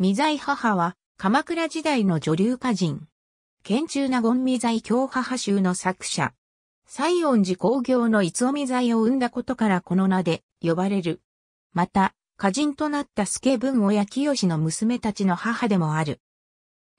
未在母は、鎌倉時代の女流歌人。県中納言未在京母集の作者。西音寺工業の逸尾御在を生んだことからこの名で呼ばれる。また、歌人となった助文親清の娘たちの母でもある。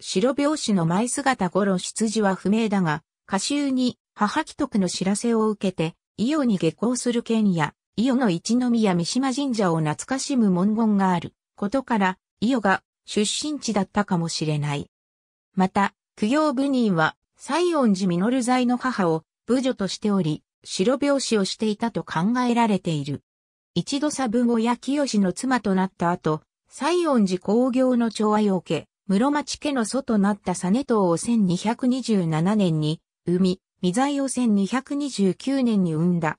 白拍子の舞姿頃出自は不明だが、歌集に母既徳の知らせを受けて、伊予に下校する県や、伊予の一宮三島神社を懐かしむ文言があることから、伊予が出身地だったかもしれない。また、供養部人は、西園寺実在の母を部女としており、白拍子をしていたと考えられている。一度ブ分や清の妻となった後、西園寺工業の長愛を受け、室町家の祖となった根藤を1227年に海、み、未在を1229年に生んだ。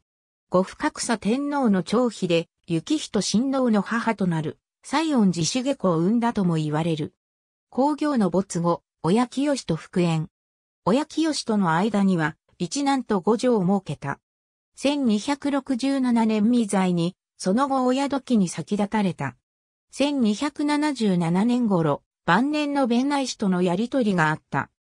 五深草天皇の長妃で、雪人親王の母となる西園寺茂子を生んだとも言われる。工業の没後、親清と復縁。親清との間には、一男と五女を設けた。1267年未在に、その後親時に先立たれた。1277年頃、晩年の弁内氏とのやりとりがあった。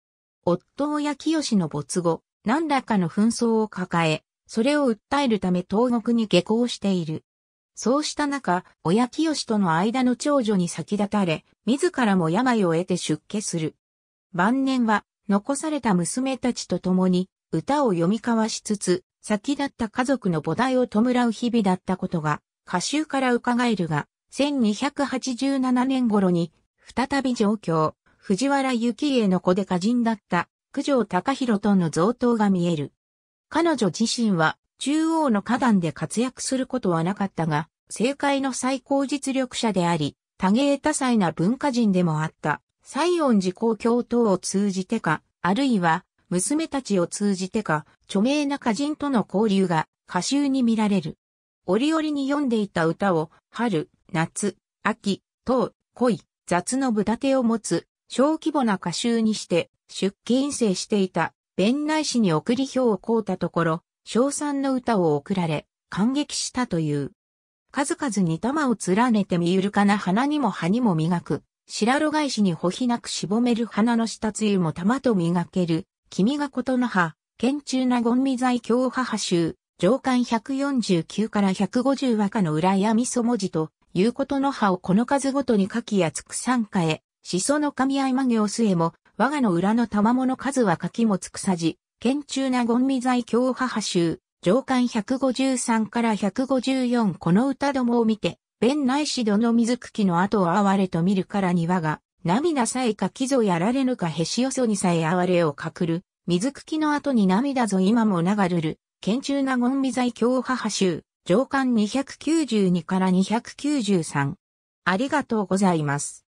夫親清の没後、何らかの紛争を抱え、それを訴えるため東国に下校している。そうした中、親清との間の長女に先立たれ、自らも病を得て出家する。晩年は、残された娘たちと共に、歌を読み交わしつつ、先立った家族の母体を弔う日々だったことが、歌集から伺えるが、1287年頃に、再び上京、藤原幸恵の子で歌人だった、九条隆弘との贈答が見える。彼女自身は、中央の花壇で活躍することはなかったが、政界の最高実力者であり、多芸多彩な文化人でもあった、西恩寺公共等を通じてか、あるいは、娘たちを通じてか、著名な歌人との交流が歌集に見られる。折々に読んでいた歌を、春、夏、秋、等、恋、雑の豚手を持つ、小規模な歌集にして、出家院生していた、弁内市に送り表を買うたところ、賞賛の歌を送られ、感激したという。数々に玉を連ねて見ゆるかな花にも葉にも磨く。白露返しにほひなくしぼめる花の下つゆも玉と磨ける。君がことの葉、県中なゴンミ在京母集、上巻149から150和歌の裏闇そ文字と、いうことの葉をこの数ごとに書きやつく参加へ、しその神合間行末も、我がの裏の玉物数は書きもつくさじ、県中なゴンミ在京母集、上巻153から154この歌どもを見て、弁内しどの水茎の後を哀れと見るからにはが、涙さえかきぞやられぬかへしよそにさえ哀れをかくる、水茎の後に涙ぞ今も流るる、県中な言美在派母集、上巻292から293。ありがとうございます。